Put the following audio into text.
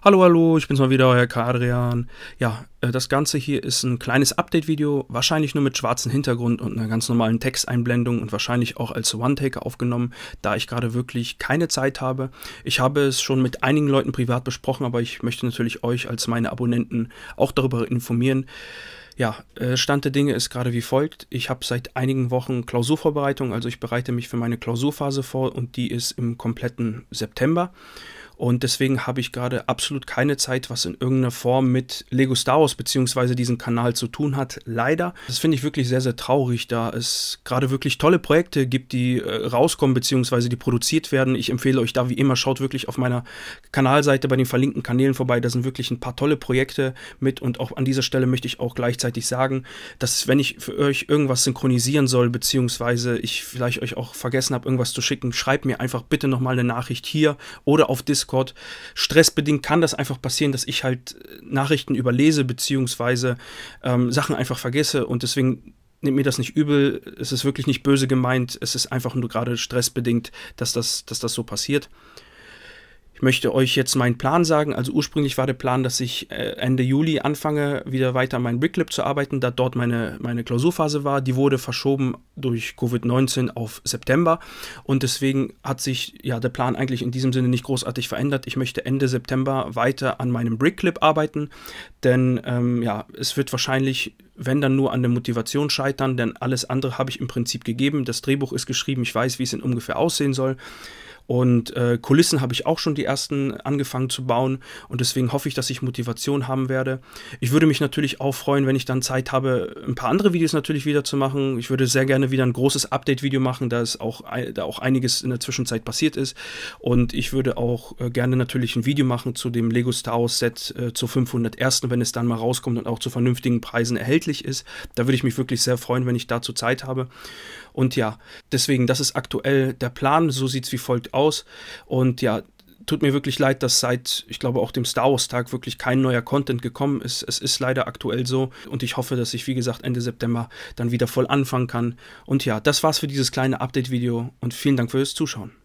Hallo, hallo, ich bin's mal wieder, euer Kadrian. Ja, äh, das Ganze hier ist ein kleines Update-Video, wahrscheinlich nur mit schwarzem Hintergrund und einer ganz normalen Texteinblendung und wahrscheinlich auch als One-Taker aufgenommen, da ich gerade wirklich keine Zeit habe. Ich habe es schon mit einigen Leuten privat besprochen, aber ich möchte natürlich euch als meine Abonnenten auch darüber informieren. Ja, äh, Stand der Dinge ist gerade wie folgt. Ich habe seit einigen Wochen Klausurvorbereitung, also ich bereite mich für meine Klausurphase vor und die ist im kompletten September. Und deswegen habe ich gerade absolut keine Zeit, was in irgendeiner Form mit Lego Star Wars bzw. diesem Kanal zu tun hat. Leider. Das finde ich wirklich sehr, sehr traurig, da es gerade wirklich tolle Projekte gibt, die äh, rauskommen bzw. die produziert werden. Ich empfehle euch da wie immer, schaut wirklich auf meiner Kanalseite bei den verlinkten Kanälen vorbei. Da sind wirklich ein paar tolle Projekte mit und auch an dieser Stelle möchte ich auch gleichzeitig sagen, dass wenn ich für euch irgendwas synchronisieren soll, beziehungsweise ich vielleicht euch auch vergessen habe, irgendwas zu schicken, schreibt mir einfach bitte nochmal eine Nachricht hier oder auf Discord. Stressbedingt kann das einfach passieren, dass ich halt äh, Nachrichten überlese, beziehungsweise ähm, Sachen einfach vergesse und deswegen nehmt mir das nicht übel, es ist wirklich nicht böse gemeint, es ist einfach nur gerade stressbedingt, dass das, dass das so passiert. Ich möchte euch jetzt meinen Plan sagen. Also ursprünglich war der Plan, dass ich äh, Ende Juli anfange, wieder weiter an meinem Bricklab zu arbeiten, da dort meine, meine Klausurphase war. Die wurde verschoben durch Covid-19 auf September. Und deswegen hat sich ja der Plan eigentlich in diesem Sinne nicht großartig verändert. Ich möchte Ende September weiter an meinem Bricklab arbeiten, denn ähm, ja, es wird wahrscheinlich wenn dann nur an der Motivation scheitern, denn alles andere habe ich im Prinzip gegeben. Das Drehbuch ist geschrieben, ich weiß, wie es in ungefähr aussehen soll. Und äh, Kulissen habe ich auch schon die ersten angefangen zu bauen und deswegen hoffe ich, dass ich Motivation haben werde. Ich würde mich natürlich auch freuen, wenn ich dann Zeit habe, ein paar andere Videos natürlich wieder zu machen. Ich würde sehr gerne wieder ein großes Update-Video machen, da, es auch, da auch einiges in der Zwischenzeit passiert ist. Und ich würde auch äh, gerne natürlich ein Video machen zu dem Lego Star Wars Set äh, zu 501, wenn es dann mal rauskommt und auch zu vernünftigen Preisen erhältlich erhältlich ist. Da würde ich mich wirklich sehr freuen, wenn ich dazu Zeit habe. Und ja, deswegen, das ist aktuell der Plan. So sieht es wie folgt aus. Und ja, tut mir wirklich leid, dass seit, ich glaube, auch dem Star Wars Tag wirklich kein neuer Content gekommen ist. Es ist leider aktuell so und ich hoffe, dass ich, wie gesagt, Ende September dann wieder voll anfangen kann. Und ja, das war's für dieses kleine Update-Video und vielen Dank fürs Zuschauen.